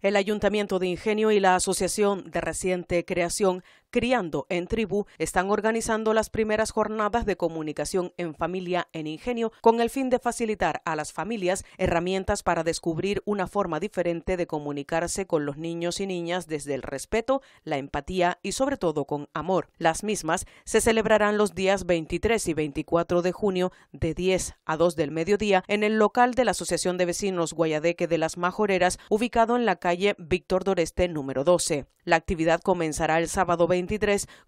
El Ayuntamiento de Ingenio y la Asociación de Reciente Creación Criando en Tribu están organizando las primeras jornadas de comunicación en familia en Ingenio con el fin de facilitar a las familias herramientas para descubrir una forma diferente de comunicarse con los niños y niñas desde el respeto, la empatía y sobre todo con amor. Las mismas se celebrarán los días 23 y 24 de junio de 10 a 2 del mediodía en el local de la Asociación de Vecinos Guayadeque de las Majoreras ubicado en la calle Víctor Doreste número 12. La actividad comenzará el sábado 20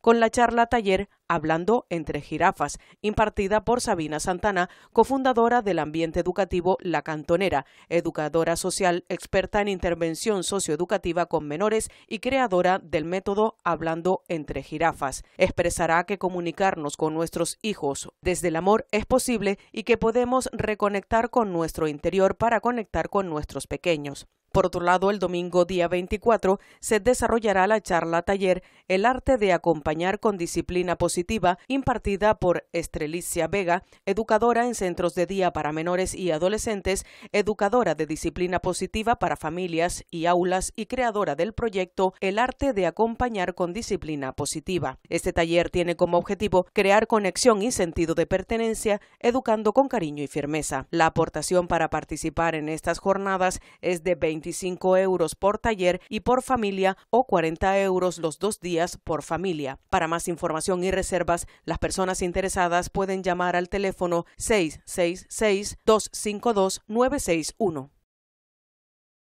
con la charla taller Hablando entre jirafas, impartida por Sabina Santana, cofundadora del ambiente educativo La Cantonera, educadora social, experta en intervención socioeducativa con menores y creadora del método Hablando entre jirafas. Expresará que comunicarnos con nuestros hijos desde el amor es posible y que podemos reconectar con nuestro interior para conectar con nuestros pequeños. Por otro lado, el domingo día 24 se desarrollará la charla taller El arte de acompañar con disciplina positiva impartida por Estrelicia Vega, educadora en centros de día para menores y adolescentes, educadora de disciplina positiva para familias y aulas y creadora del proyecto El arte de acompañar con disciplina positiva. Este taller tiene como objetivo crear conexión y sentido de pertenencia, educando con cariño y firmeza. La aportación para participar en estas jornadas es de 20 25 euros por taller y por familia o 40 euros los dos días por familia. Para más información y reservas, las personas interesadas pueden llamar al teléfono 666 252 961.